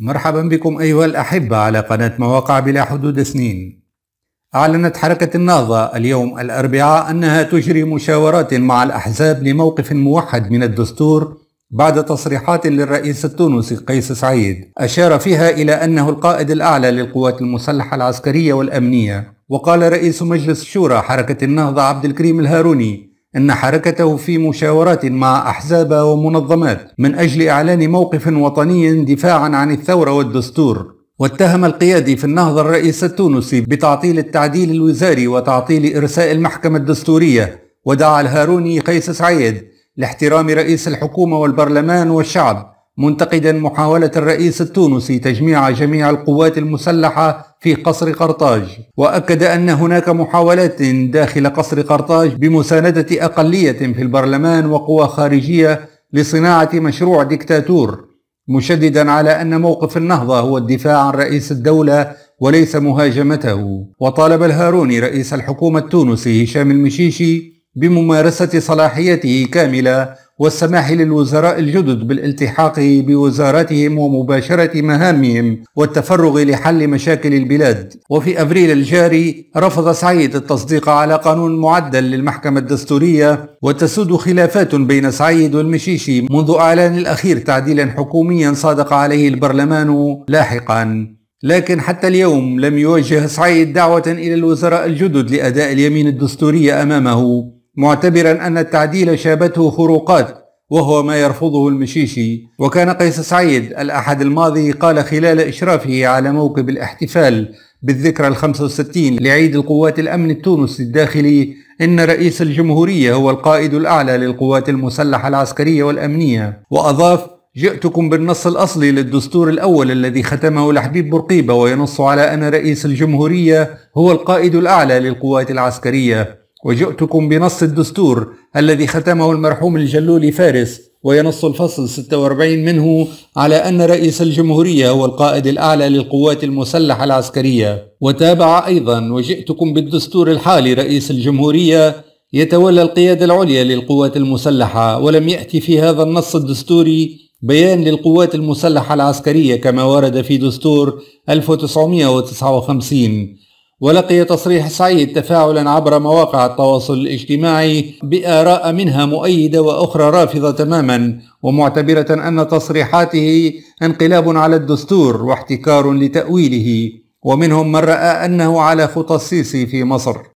مرحبا بكم أيها الأحبة على قناة مواقع بلا حدود سنين أعلنت حركة النهضة اليوم الأربعاء أنها تجري مشاورات مع الأحزاب لموقف موحد من الدستور بعد تصريحات للرئيس التونسي قيس سعيد أشار فيها إلى أنه القائد الأعلى للقوات المسلحة العسكرية والأمنية وقال رئيس مجلس الشورى حركة النهضة عبد الكريم الهاروني أن حركته في مشاورات مع أحزاب ومنظمات من أجل إعلان موقف وطني دفاعا عن الثورة والدستور واتهم القيادي في النهضة الرئيس التونسي بتعطيل التعديل الوزاري وتعطيل إرساء المحكمة الدستورية ودعا الهاروني قيس سعيد لاحترام رئيس الحكومة والبرلمان والشعب منتقدا محاولة الرئيس التونسي تجميع جميع القوات المسلحة في قصر قرطاج وأكد أن هناك محاولات داخل قصر قرطاج بمساندة أقلية في البرلمان وقوى خارجية لصناعة مشروع ديكتاتور مشددا على أن موقف النهضة هو الدفاع عن رئيس الدولة وليس مهاجمته وطالب الهاروني رئيس الحكومة التونسي هشام المشيشي بممارسة صلاحيته كاملة والسماح للوزراء الجدد بالالتحاق بوزاراتهم ومباشرة مهامهم والتفرغ لحل مشاكل البلاد وفي أبريل الجاري رفض سعيد التصديق على قانون معدل للمحكمة الدستورية وتسود خلافات بين سعيد والمشيشي منذ أعلان الأخير تعديلا حكوميا صادق عليه البرلمان لاحقا لكن حتى اليوم لم يوجه سعيد دعوة إلى الوزراء الجدد لأداء اليمين الدستورية أمامه معتبرا أن التعديل شابته خروقات وهو ما يرفضه المشيشي وكان قيس سعيد الأحد الماضي قال خلال إشرافه على موكب الاحتفال بالذكرى الخمسة وستين لعيد القوات الأمن التونسي الداخلي إن رئيس الجمهورية هو القائد الأعلى للقوات المسلحة العسكرية والأمنية وأضاف جئتكم بالنص الأصلي للدستور الأول الذي ختمه الحبيب بورقيبه وينص على أن رئيس الجمهورية هو القائد الأعلى للقوات العسكرية وجئتكم بنص الدستور الذي ختمه المرحوم الجلولي فارس وينص الفصل 46 منه على أن رئيس الجمهورية هو القائد الأعلى للقوات المسلحة العسكرية وتابع أيضا وجئتكم بالدستور الحالي رئيس الجمهورية يتولى القيادة العليا للقوات المسلحة ولم يأتي في هذا النص الدستوري بيان للقوات المسلحة العسكرية كما ورد في دستور 1959 ولقي تصريح سعيد تفاعلا عبر مواقع التواصل الاجتماعي بآراء منها مؤيدة وأخرى رافضة تماما ومعتبرة أن تصريحاته انقلاب على الدستور واحتكار لتأويله ومنهم من رأى أنه على خطى السيسي في مصر